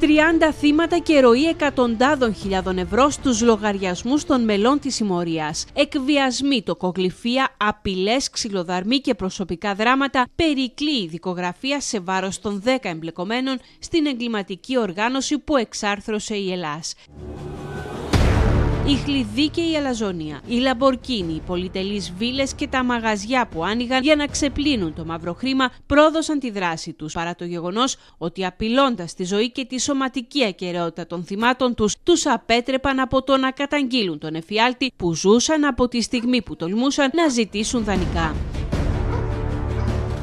30 θύματα και ροή εκατοντάδων χιλιάδων ευρώ στους λογαριασμούς των μελών της συμμορίας. Εκβιασμοί, τοκογλυφία, απειλές, ξυλοδαρμοί και προσωπικά δράματα περικλεί η δικογραφία σε βάρος των 10 εμπλεκομένων στην εγκληματική οργάνωση που εξάρθρωσε η Ελλάς. Η χλειδί και η αλαζονία, η λαμπορκίνη, οι πολυτελείς βίλες και τα μαγαζιά που άνοιγαν για να ξεπλύνουν το μαύρο χρήμα πρόδωσαν τη δράση τους, παρά το γεγονός ότι απειλώντας τη ζωή και τη σωματική ακαιρεότητα των θυμάτων τους, τους απέτρεπαν από το να καταγγείλουν τον εφιάλτη που ζούσαν από τη στιγμή που τολμούσαν να ζητήσουν δανεικά.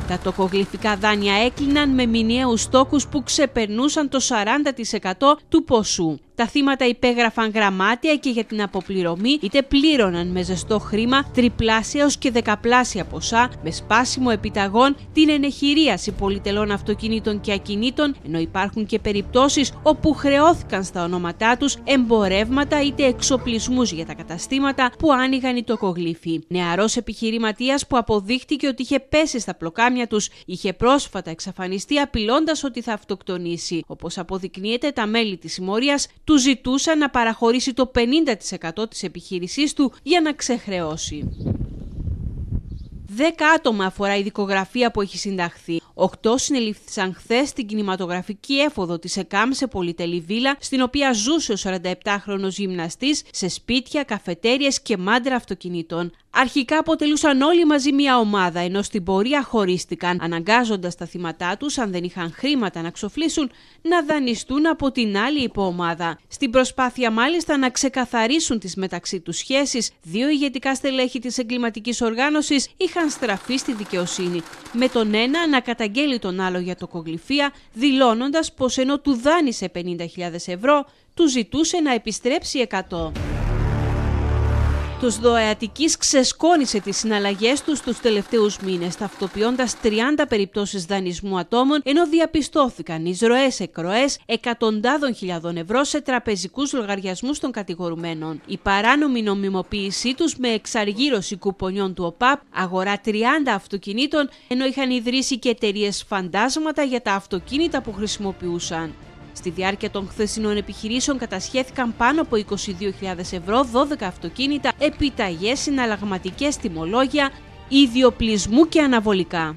Τα τοκογλυφικά δάνεια έκλειναν με μηνιαίους στόχους που ξεπερνούσαν το 40% του ποσού. Τα θύματα υπέγραφαν γραμμάτια και για την αποπληρωμή είτε πλήρωναν με ζεστό χρήμα τριπλάσια ως και δεκαπλάσια ποσά με σπάσιμο επιταγών την ενεχειρίαση πολυτελών αυτοκινήτων και ακινήτων ενώ υπάρχουν και περιπτώσεις όπου χρεώθηκαν στα ονόματά τους εμπορεύματα είτε εξοπλισμούς για τα καταστήματα που άνοιγαν οι τοκογλύφοι. Νεαρός επιχειρηματίας που αποδείχτηκε ότι είχε πέσει στα πλοκάμια τους είχε πρόσφατα εξαφανιστεί απειλώντας ότι θα αυτοκτονήσει. Όπως αποδεικνύεται τα μέλη της συμμορίας του ζητούσαν να παραχωρήσει το 50% της επιχείρησής του για να ξεχρεώσει. 10 άτομα αφορά η δικογραφία που έχει συνταχθεί. 8 συνελήφθησαν χθες στην κινηματογραφική έφοδο της ΕΚΑΜ σε πολυτελή βίλα, στην οποία ζούσε ο 47χρονο γυμναστής σε σπίτια, καφετέρειε και μάντρα αυτοκινήτων. Αρχικά αποτελούσαν όλοι μαζί μια ομάδα, ενώ στην πορεία χωρίστηκαν, αναγκάζοντας τα θύματά τους, αν δεν είχαν χρήματα να ξοφλήσουν, να δανειστούν από την άλλη υποομάδα. Στην προσπάθεια μάλιστα να ξεκαθαρίσουν τις μεταξύ τους σχέσεις, δύο ηγετικά στελέχη της εγκληματικής οργάνωσης είχαν στραφεί στη δικαιοσύνη. Με τον ένα να καταγγέλει τον άλλο για τοκογλυφία, δηλώνοντας πως ενώ του δάνεισε 50.000 ευρώ, του ζητούσε να επιστρέψει 100. Τους δοεατικής ξεσκόνησε τις συναλλαγές τους στους τελευταίους μήνες, ταυτοποιώντας 30 περιπτώσεις δανεισμού ατόμων, ενώ διαπιστώθηκαν εισρωές εκροές εκατοντάδων χιλιάδων ευρώ σε τραπεζικούς λογαριασμούς των κατηγορουμένων. Η παράνομη νομιμοποίησή τους με εξαργύρωση κουπονιών του ΟΠΑΠ, αγορά 30 αυτοκινήτων, ενώ είχαν ιδρύσει και εταιρείες φαντάσματα για τα αυτοκίνητα που χρησιμοποιούσαν. Στη διάρκεια των χθεσινών επιχειρήσεων κατασχέθηκαν πάνω από 22.000 ευρώ, 12 αυτοκίνητα, επιταγές, συναλλαγματικές τιμολόγια, ιδιοπλισμού και αναβολικά.